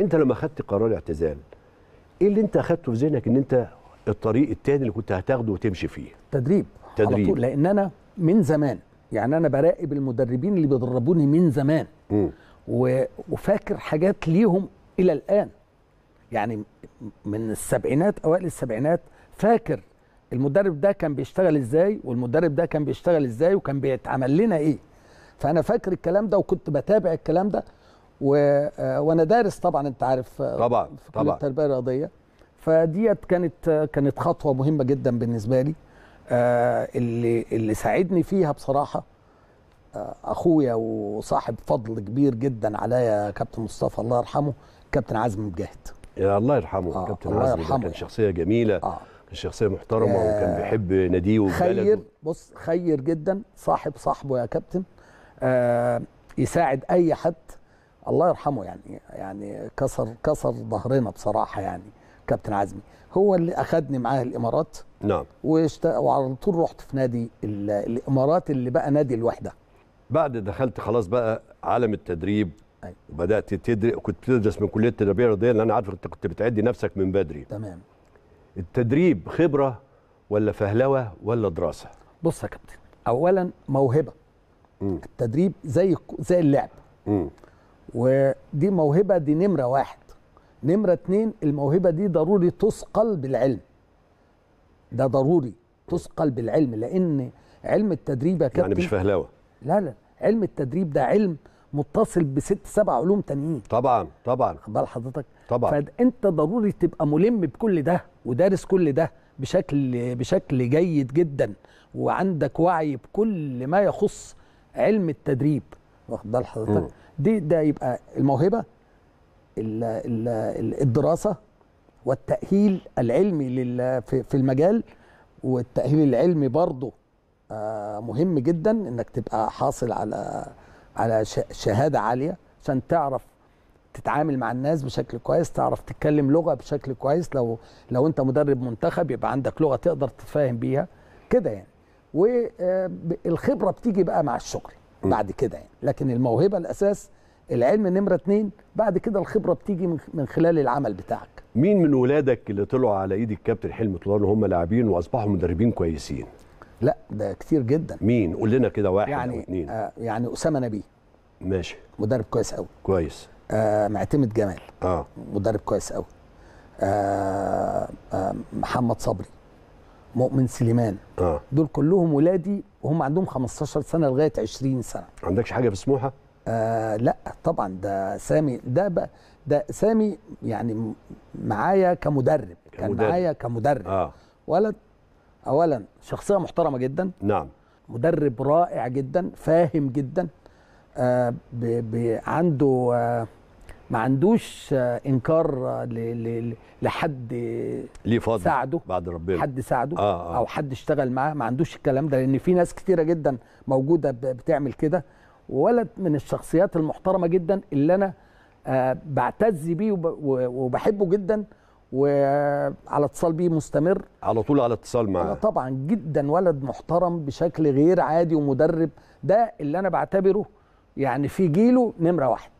انت لما خدت قرار الاعتزال ايه اللي انت اخدته في ذهنك ان انت الطريق الثاني اللي كنت هتاخده وتمشي فيه تدريب تدريب على طول لان انا من زمان يعني انا براقب المدربين اللي بيدربوني من زمان م. و... وفاكر حاجات ليهم الى الان يعني من السبعينات اوائل السبعينات فاكر المدرب ده كان بيشتغل ازاي والمدرب ده كان بيشتغل ازاي وكان بيتعمل لنا ايه فانا فاكر الكلام ده وكنت بتابع الكلام ده و... آه، وانا دارس طبعا انت عارف آه، طبعا في طبعا التربيه الرياضيه فديت كانت آه، كانت خطوه مهمه جدا بالنسبه لي اللي اللي ساعدني فيها بصراحه اخويا وصاحب فضل كبير جدا عليا كابتن مصطفى الله يرحمه كابتن عزم مجاهد يا الله يرحمه آه كابتن عزم يرحمه كان شخصيه جميله آه كان شخصيه محترمه آه وكان بيحب ناديه وبلده خير بص خير جدا صاحب صاحبه يا كابتن آه يساعد اي حد الله يرحمه يعني يعني كسر كسر ظهرنا بصراحه يعني كابتن عزمي هو اللي اخذني معاه الامارات نعم واشت... وعلى طول رحت في نادي ال... الامارات اللي بقى نادي الوحده بعد دخلت خلاص بقى عالم التدريب أيوة. وبدات تدري كنت بتدرس من كليه التربيه الرياضيه لان انا عارف انت كنت بتعدي نفسك من بدري تمام التدريب خبره ولا فهلوه ولا دراسه بص يا كابتن اولا موهبه م. التدريب زي زي اللعب م. ودي موهبه دي نمره واحد نمره اتنين الموهبه دي ضروري تثقل بالعلم ده ضروري تثقل بالعلم لان علم التدريب يا يعني كابتن يعني مش فهلاوه لا لا علم التدريب ده علم متصل بست سبع علوم تانيين طبعا طبعا خد بال حضرتك طبعا فانت ضروري تبقى ملم بكل ده ودارس كل ده بشكل بشكل جيد جدا وعندك وعي بكل ما يخص علم التدريب واخد بال حضرتك دي ده يبقى الموهبه الـ الـ الدراسه والتاهيل العلمي في, في المجال والتاهيل العلمي برضه آه، مهم جدا انك تبقى حاصل على على شهاده عاليه عشان تعرف تتعامل مع الناس بشكل كويس تعرف تتكلم لغه بشكل كويس لو لو انت مدرب منتخب يبقى عندك لغه تقدر تتفاهم بيها كده يعني والخبره آه، بتيجي بقى مع الشغل بعد كده يعني لكن الموهبه الاساس العلم نمره اتنين بعد كده الخبره بتيجي من خلال العمل بتاعك مين من ولادك اللي طلعوا على ايد الكابتن حلمي طلال وهم لاعبين واصبحوا مدربين كويسين لا ده كتير جدا مين قول لنا كده واحد يعني او اتنين آه يعني اسامه نبيه ماشي مدرب كويس قوي كويس آه معتمد جمال اه مدرب كويس قوي آه آه محمد صبري مؤمن سليمان آه. دول كلهم ولادي وهم عندهم 15 سنه لغايه 20 سنه ما عندكش حاجه في سموحه آه لا طبعا ده سامي ده بقى ده سامي يعني معايا كمدرب, كمدرب. كان معايا كمدرب آه. ولد اولا شخصيه محترمه جدا نعم مدرب رائع جدا فاهم جدا آه عنده آه ما عندوش آه، انكار آه، لحد ليه فاضل ساعده بعد ربنا حد ساعده آه آه. او حد اشتغل معاه ما عندوش الكلام ده لان في ناس كتيره جدا موجوده بتعمل كده وولد من الشخصيات المحترمه جدا اللي انا آه بعتز بيه وبحبه جدا وعلى اتصال بيه مستمر على طول على اتصال معاه طبعا جدا ولد محترم بشكل غير عادي ومدرب ده اللي انا بعتبره يعني في جيله نمره واحد